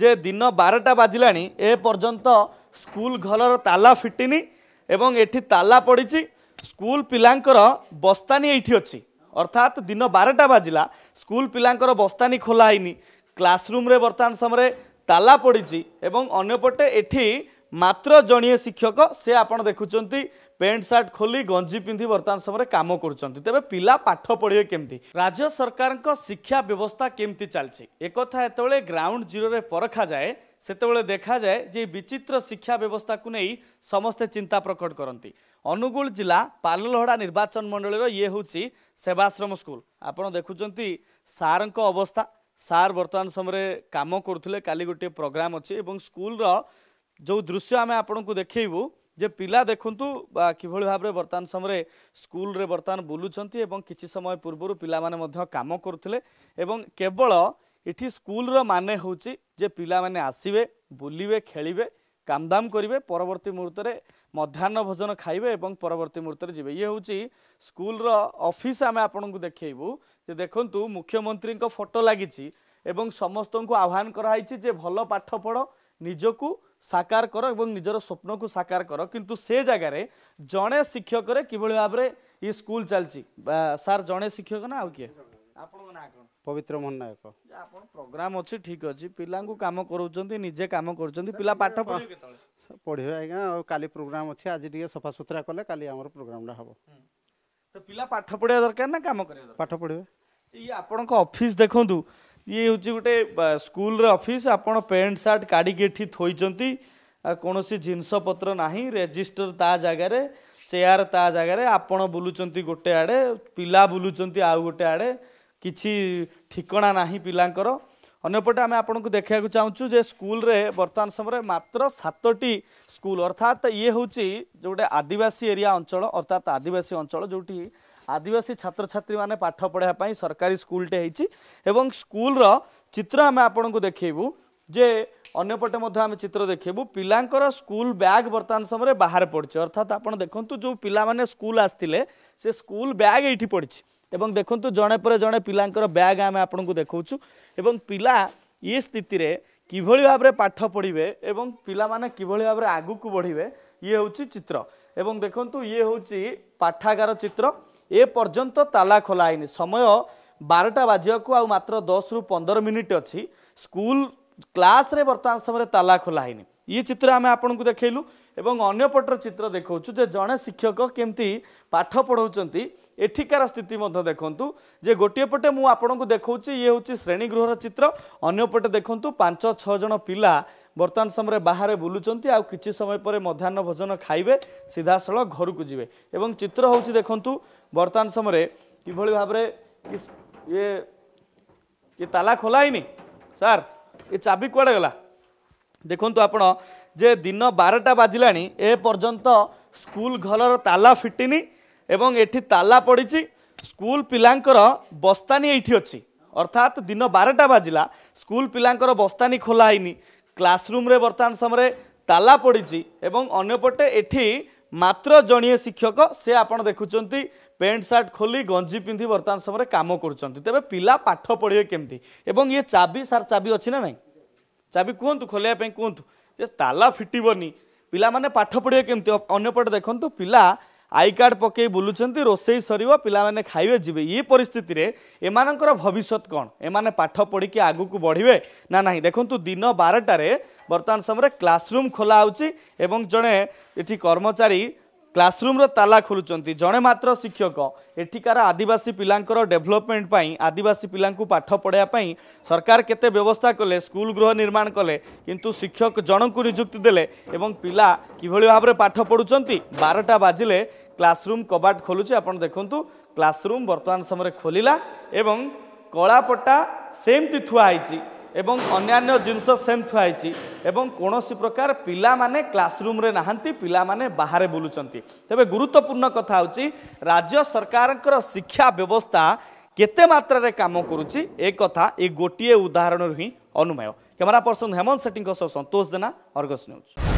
যে দিন বারোটা বাজিলাণি এ পর্যন্ত স্কুল ঘরর তালা ফিটিনি এবং এটি তালা পড়িছি স্কুল পিলাঙ্কর বস্তানি এইটি অছি অর্থাৎ দিন বারোটা বাজিলা স্কুল পিলাঙ্কর বস্তানি খোলা হয়নি ক্লাসরুম্রে বর্তমান সময় তালা পড়িছি এবং অন্যপটে এটি ମାତ୍ର ଜଣିଏ ଶିକ୍ଷକ ସେ ଆପଣ ଦେଖୁଛନ୍ତି ପ୍ୟାଣ୍ଟ ସାର୍ଟ ଖୋଲି ଗଞ୍ଜି ପିନ୍ଧି ବର୍ତ୍ତମାନ ସମୟରେ କାମ କରୁଛନ୍ତି ତେବେ ପିଲା ପାଠ ପଢ଼ିବେ କେମିତି ରାଜ୍ୟ ସରକାରଙ୍କ ଶିକ୍ଷା ବ୍ୟବସ୍ଥା କେମିତି ଚାଲିଛି ଏକଥା ଯେତେବେଳେ ଗ୍ରାଉଣ୍ଡ ଜିରୋରେ ପରଖାଯାଏ ସେତେବେଳେ ଦେଖାଯାଏ ଯେ ବିଚିତ୍ର ଶିକ୍ଷା ବ୍ୟବସ୍ଥାକୁ ନେଇ ସମସ୍ତେ ଚିନ୍ତା ପ୍ରକଟ କରନ୍ତି ଅନୁଗୁଳ ଜିଲ୍ଲା ପାଲଲହଡ଼ା ନିର୍ବାଚନ ମଣ୍ଡଳୀର ଇଏ ହେଉଛି ସେବାଶ୍ରମ ସ୍କୁଲ ଆପଣ ଦେଖୁଛନ୍ତି ସାର୍ଙ୍କ ଅବସ୍ଥା ସାର୍ ବର୍ତ୍ତମାନ ସମୟରେ କାମ କରୁଥିଲେ କାଲି ଗୋଟିଏ ପ୍ରୋଗ୍ରାମ୍ ଅଛି ଏବଂ ସ୍କୁଲର ଯେଉଁ ଦୃଶ୍ୟ ଆମେ ଆପଣଙ୍କୁ ଦେଖେଇବୁ ଯେ ପିଲା ଦେଖନ୍ତୁ କିଭଳି ଭାବରେ ବର୍ତ୍ତମାନ ସମୟରେ ସ୍କୁଲରେ ବର୍ତ୍ତମାନ ବୁଲୁଛନ୍ତି ଏବଂ କିଛି ସମୟ ପୂର୍ବରୁ ପିଲାମାନେ ମଧ୍ୟ କାମ କରୁଥିଲେ ଏବଂ କେବଳ ଏଠି ସ୍କୁଲର ମାନେ ହେଉଛି ଯେ ପିଲାମାନେ ଆସିବେ ବୁଲିବେ ଖେଳିବେ କାମଦାମ କରିବେ ପରବର୍ତ୍ତୀ ମୁହୂର୍ତ୍ତରେ ମଧ୍ୟାହ୍ନ ଭୋଜନ ଖାଇବେ ଏବଂ ପରବର୍ତ୍ତୀ ମୁହୂର୍ତ୍ତରେ ଯିବେ ଇଏ ହେଉଛି ସ୍କୁଲର ଅଫିସ୍ ଆମେ ଆପଣଙ୍କୁ ଦେଖେଇବୁ ଯେ ଦେଖନ୍ତୁ ମୁଖ୍ୟମନ୍ତ୍ରୀଙ୍କ ଫଟୋ ଲାଗିଛି ଏବଂ ସମସ୍ତଙ୍କୁ ଆହ୍ୱାନ କରାହେଇଛି ଯେ ଭଲ ପାଠ ପଢ଼ ନିଜକୁ সাকার কর এবং নিজের স্বপ্নকু সাকার কর কিন্তু সে জায়গায় জনে শিক্ষকরে কিভাবে ভাবে ই স্কুল চালছি স্যার জনে শিক্ষক না আউ কি আপনার না কোণ পবিত্র মোহন নায়ক আপন প্রোগ্রাম অছি ঠিক অছি পিলাঙ্কু কাম করুচন্তি নিজে কাম করুচন্তি পিলা পাঠ পড়ে কেতলে পড়িবে আজ্ঞা কালি প্রোগ্রাম অছি আজি টিকে সফা সুতরা কলে কালি আমার প্রোগ্রামটা হব তো পিলা পাঠ পড়িয়া দরকার না কাম করিয়া দরকার পাঠ পড়িবে ই আপনক অফিস দেখন্তু ये हूँ गोटे स्कूल अफिस् आपत पैंट सार्ट काढ़ी थोड़ी कौन सी जिनसपत्र रेजिस्टर ता जगार चेयर ता जगार आपण बुलूंट गोटे आड़े पिला बुलूंट आउ गोटे आड़े कि ठिकना ना पिलार अंपटे आम आपको देखा चाहूँ जो स्कूल बर्तमान समय मात्र सतटटी स्कूल अर्थात ये हूँ जो गोटे आदिवासी एरिया अंचल अर्थात आदिवासी अंचल जो আদিবাসী ছাত্রছাত্রী মানে পাঠ পড়া সরকারি স্কুলটে হয়েছি এবং স্কুলর চিত্র আমি আপনার দেখবু যে অন্যপটে মধ্যে আমি চিত্র দেখবু পিলাঙ্কর স্কুল ব্যাগ বর্তমান সময় বাহার পড়ছে অর্থাৎ আপনার দেখুন যে পিলা মানে স্কুল আসলে সে স্কুল ব্যাগ এইটি পড়ছে এবং দেখুন জনে পরে জনে পিলাঙ্কর ব্যাগ আমি আপনার দেখছু এবং পিলা ইয়ে স্থিতিরে কিভাবে ভাবে পাঠ পড়বে এবং পিলা মানে কিভাবে ভাবে আগুক বড়বে ইয়ে হচ্ছে চিত্র এবং দেখুন ইয়ে হচ্ছে পাঠাগার চিত্র ଏ ପର୍ଯ୍ୟନ୍ତ ତାଲା ଖୋଲା ହେଇନି ସମୟ ବାରଟା ବାଜିବାକୁ ଆଉ ମାତ୍ର ଦଶରୁ ପନ୍ଦର ମିନିଟ୍ ଅଛି ସ୍କୁଲ କ୍ଲାସ୍ରେ ବର୍ତ୍ତମାନ ସମୟରେ ତାଲା ଖୋଲା ହେଇନି ଇଏ ଚିତ୍ର ଆମେ ଆପଣଙ୍କୁ ଦେଖାଇଲୁ ଏବଂ ଅନ୍ୟପଟର ଚିତ୍ର ଦେଖାଉଛୁ ଯେ ଜଣେ ଶିକ୍ଷକ କେମିତି ପାଠ ପଢ଼ାଉଛନ୍ତି ଏଠିକାର ସ୍ଥିତି ମଧ୍ୟ ଦେଖନ୍ତୁ ଯେ ଗୋଟିଏ ପଟେ ମୁଁ ଆପଣଙ୍କୁ ଦେଖାଉଛି ଇଏ ହେଉଛି ଶ୍ରେଣୀଗୃହର ଚିତ୍ର ଅନ୍ୟପଟେ ଦେଖନ୍ତୁ ପାଞ୍ଚ ଛଅ ଜଣ ପିଲା বর্তমান সময় বাহারে বুলুচান বুলুচার কিছু সময় পরে মধ্যাহ্ন ভোজন খাইবে সিধাসলখ ঘর যাবে এবং চিত্র হচ্ছে দেখুন বর্তমান সময় কিভাবে ভাবে ইয়ে তালা খোলা হয়নি স্যার এ চাবি কুয়াড়ে গলা দেখুন আপনার যে দিন বারটা বাজিলা এ পর্যন্ত স্কুল ঘরের তালা ফিটিনি এবং এটি তালা পড়িছি স্কুল পিলাঙ্কর বস্তানি এইটি অর্থাৎ দিন বারটা বাজিলা স্কুল পিলাঙ্কর বস্তানি খোলা হয়নি କ୍ଲାସରୁମ୍ରେ ବର୍ତ୍ତମାନ ସମୟରେ ତାଲା ପଡ଼ିଛି ଏବଂ ଅନ୍ୟପଟେ ଏଠି ମାତ୍ର ଜଣିଏ ଶିକ୍ଷକ ସେ ଆପଣ ଦେଖୁଛନ୍ତି ପ୍ୟାଣ୍ଟ ସାର୍ଟ ଖୋଲି ଗଞ୍ଜି ପିନ୍ଧି ବର୍ତ୍ତମାନ ସମୟରେ କାମ କରୁଛନ୍ତି ତେବେ ପିଲା ପାଠ ପଢ଼ିବେ କେମିତି ଏବଂ ଇଏ ଚାବି ସାର୍ ଚାବି ଅଛି ନା ନାହିଁ ଚାବି କୁହନ୍ତୁ ଖୋଲିବା ପାଇଁ କୁହନ୍ତୁ ଯେ ତାଲା ଫିଟିବନି ପିଲାମାନେ ପାଠ ପଢ଼ିବେ କେମିତି ଅନ୍ୟପଟେ ଦେଖନ୍ତୁ ପିଲା আই কার্ড পকাই বুলুচান রোষেই সরব পিলামানে খাইবে যাবে ই পরিস্থিতি এমানকর ভবিষ্যৎ কণ এমানে পাঠ পড়িকি আগুক বড়বে না না দেখুন দিন বারটার বর্তমান সময় ক্লাসরুম খোলা হচ্ছে এবং জনে এটি কর্মচারী କ୍ଲାସରୁମ୍ର ତାଲା ଖୋଲୁଛନ୍ତି ଜଣେ ମାତ୍ର ଶିକ୍ଷକ ଏଠିକାର ଆଦିବାସୀ ପିଲାଙ୍କର ଡେଭଲପମେଣ୍ଟ ପାଇଁ ଆଦିବାସୀ ପିଲାଙ୍କୁ ପାଠ ପଢ଼ାଇବା ପାଇଁ ସରକାର କେତେ ବ୍ୟବସ୍ଥା କଲେ ସ୍କୁଲ ଗୃହ ନିର୍ମାଣ କଲେ କିନ୍ତୁ ଶିକ୍ଷକ ଜଣଙ୍କୁ ନିଯୁକ୍ତି ଦେଲେ ଏବଂ ପିଲା କିଭଳି ଭାବରେ ପାଠ ପଢ଼ୁଛନ୍ତି ବାରଟା ବାଜିଲେ କ୍ଲାସରୁମ୍ କବାଟ ଖୋଲୁଛି ଆପଣ ଦେଖନ୍ତୁ କ୍ଲାସରୁମ୍ ବର୍ତ୍ତମାନ ସମୟରେ ଖୋଲିଲା ଏବଂ କଳାପଟା ସେମିତି ଥୁଆ ହୋଇଛି এবং অন্যান্য জিনিস সেম থুয়া হয়েছি এবং কোণী প্রকার পিলামানে ক্লাসরুম্রে নাহান্তি পিলামানে বাহারে বুলুচন্তি তবে গুরুত্বপূর্ণ কথা হচ্ছে রাজ্য সরকারঙ্কর শিক্ষা ব্যবস্থা কেতে মাত্রার কাম করুচি এ কথা এই গোটিয়ে উদাহরণর হি অনুমেয় ক্যামেরা পর্সন হেমন্ত সেটিঙ্ক সহ সন্তোষ জেনা অর্গস নিউজ